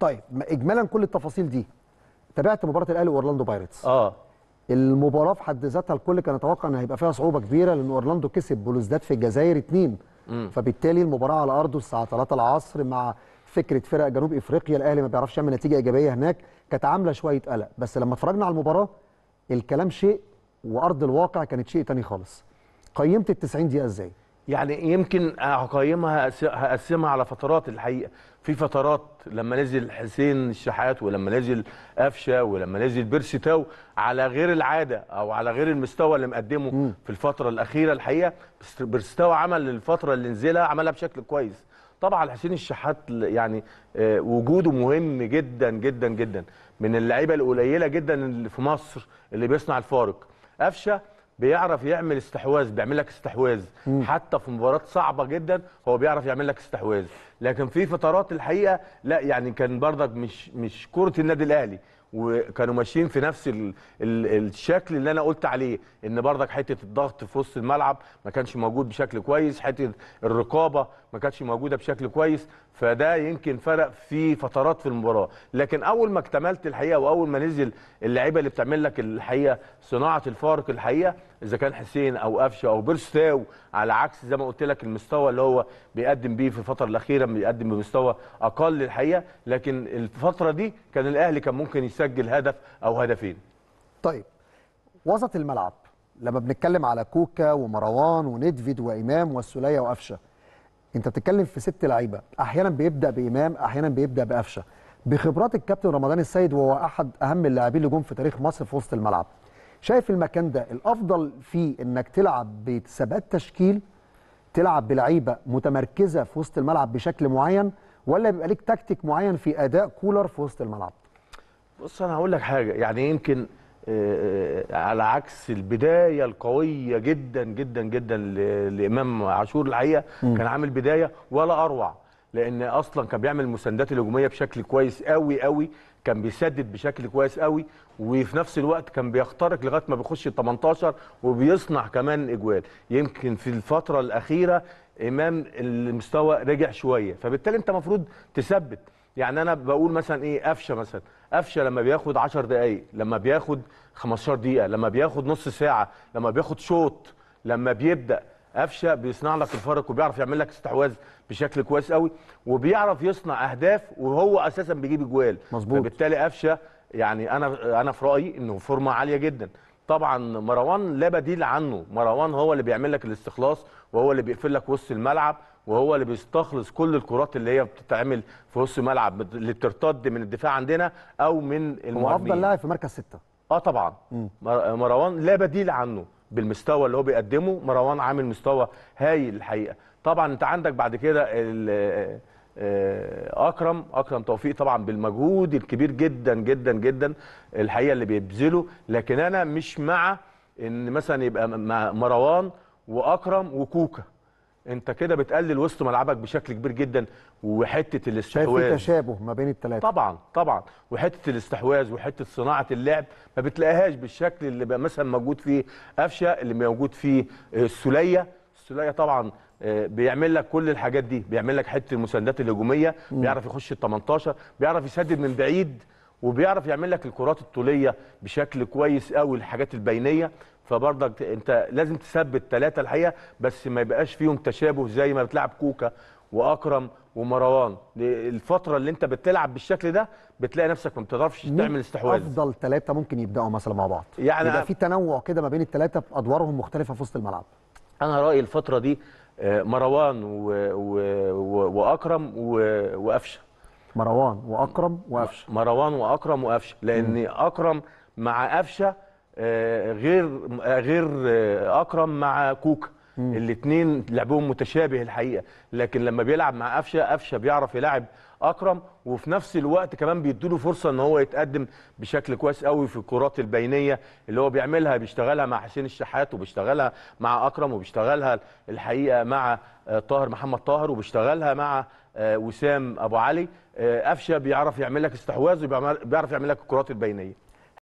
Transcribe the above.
طيب اجمالا كل التفاصيل دي تابعت مباراه الاهلي واورلاندو بايرتس اه المباراه في حد ذاتها الكل كان يتوقع ان هيبقى فيها صعوبه كبيره لان اورلاندو كسب بلوزداد في الجزائر 2 فبالتالي المباراه على ارضه الساعه 3 العصر مع فكره فرق جنوب افريقيا الاهلي ما بيعرفش يعمل نتيجه ايجابيه هناك كانت عامله شويه قلق بس لما اتفرجنا على المباراه الكلام شيء وارض الواقع كانت شيء تاني خالص قيمت ال 90 دقيقه ازاي يعني يمكن اقيمها هقسمها على فترات الحقيقه في فترات لما نزل حسين الشحات ولما نزل قفشه ولما نزل بيرسي تاو على غير العاده او على غير المستوى اللي مقدمه م. في الفتره الاخيره الحقيقه بيرسي تاو عمل الفتره اللي نزلها عملها بشكل كويس طبعا حسين الشحات يعني آه، وجوده مهم جدا جدا جدا من اللعيبه القليله جدا اللي في مصر اللي بيصنع الفارق قفشه بيعرف يعمل استحواذ بيعمل لك استحواذ حتى في مباراه صعبه جدا هو بيعرف يعمل لك استحواذ لكن في فترات الحقيقه لا يعني كان برضك مش مش كره النادي الاهلي وكانوا ماشيين في نفس الـ الـ الشكل اللي انا قلت عليه ان برضك حته الضغط في وسط الملعب ما كانش موجود بشكل كويس حته الرقابه ما كانتش موجوده بشكل كويس فده يمكن فرق في فترات في المباراه لكن اول ما اكتملت الحقيقه واول ما نزل اللعيبه اللي بتعمل لك الحقيقه صناعه الفارق الحقيقه اذا كان حسين او قفشه او بيرستاو على عكس زي ما قلت لك المستوى اللي هو بيقدم بيه في الفتره الاخيره بيقدم بمستوى اقل الحقيقه لكن الفتره دي كان الاهلي كان ممكن يس سجل هدف او هدفين طيب وسط الملعب لما بنتكلم على كوكا ومروان وندفيد وامام والسوليه وقفشه انت بتتكلم في ست لعيبه احيانا بيبدا بامام احيانا بيبدا بقفشه بخبرات الكابتن رمضان السيد وهو احد اهم اللاعبين اللي جم في تاريخ مصر في وسط الملعب شايف المكان ده الافضل فيه انك تلعب بثبات تشكيل تلعب بلعيبه متمركزه في وسط الملعب بشكل معين ولا بيبقى ليك تكتيك معين في اداء كولر في وسط الملعب بص انا هقول لك حاجه يعني يمكن آه، آه، على عكس البدايه القويه جدا جدا جدا لامام عاشور الحقيقه كان عامل بدايه ولا اروع لان اصلا كان بيعمل المساندات الهجوميه بشكل كويس قوي قوي كان بيسدد بشكل كويس قوي وفي نفس الوقت كان بيخترق لغايه ما بيخش ال 18 وبيصنع كمان اجوال يمكن في الفتره الاخيره امام المستوى رجع شويه فبالتالي انت المفروض تثبت يعني انا بقول مثلا ايه قفشه مثلا قفشه لما بياخد 10 دقائق لما بياخد 15 دقيقه لما بياخد نص ساعه لما بياخد شوط لما بيبدا قفشه بيصنع لك الفرق وبيعرف يعمل لك استحواذ بشكل كويس قوي وبيعرف يصنع اهداف وهو اساسا بيجيب اجوال مظبوط فبالتالي قفشه يعني انا انا في رايي انه فورمه عاليه جدا طبعا مروان لا بديل عنه مروان هو اللي بيعمل لك الاستخلاص وهو اللي بيقفل لك وسط الملعب وهو اللي بيستخلص كل الكرات اللي هي بتتعمل في وسط الملعب اللي بترتد من الدفاع عندنا او من المهاجمين هو افضل لاعب في مركز سته اه طبعا مم. مروان لا بديل عنه بالمستوى اللي هو بيقدمه مروان عامل مستوى هايل الحقيقه طبعا انت عندك بعد كده آه، اكرم اكرم توفيق طبعا بالمجهود الكبير جدا جدا جدا الحقيقه اللي بيبذله لكن انا مش مع ان مثلا يبقى مع مروان واكرم وكوكا انت كده بتقلل وسط ملعبك بشكل كبير جدا وحته الاستحواذ شايف في تشابه ما بين الثلاثه طبعا طبعا وحته الاستحواذ وحته صناعه اللعب ما بتلاقيهاش بالشكل اللي بقى مثلا موجود فيه قفشه اللي موجود فيه السوليه آه، السوليه طبعا آه، بيعمل لك كل الحاجات دي بيعمل لك حته المساندات الهجوميه بيعرف يخش ال 18 بيعرف يسدد من بعيد وبيعرف يعمل لك الكرات الطوليه بشكل كويس قوي الحاجات البينيه فبرضك انت لازم تثبت ثلاثه الحقيقه بس ما يبقاش فيهم تشابه زي ما بتلعب كوكا واكرم ومروان الفتره اللي انت بتلعب بالشكل ده بتلاقي نفسك ما بتعرفش تعمل استحواذ افضل ثلاثه ممكن يبداوا مثلا مع بعض يعني يبقى في تنوع كده ما بين الثلاثه بادوارهم مختلفه في وسط الملعب انا رايي الفتره دي آه، مروان و... و... واكرم و... وقفشه مروان واكرم وقفشه مروان واكرم وقفشه لان مم. اكرم مع قفشه آه، غير آه، غير اكرم مع كوكا الاثنين لعبهم متشابه الحقيقه لكن لما بيلعب مع قفشه قفشه بيعرف يلاعب اكرم وفي نفس الوقت كمان بيديله فرصه ان هو يتقدم بشكل كويس قوي في الكرات البينيه اللي هو بيعملها بيشتغلها مع حسين الشحات وبيشتغلها مع اكرم وبيشتغلها الحقيقه مع آه، طاهر محمد طاهر وبيشتغلها مع آه، وسام ابو علي آه، قفشه بيعرف يعمل لك استحواذ وبيعرف يعمل لك الكرات البينيه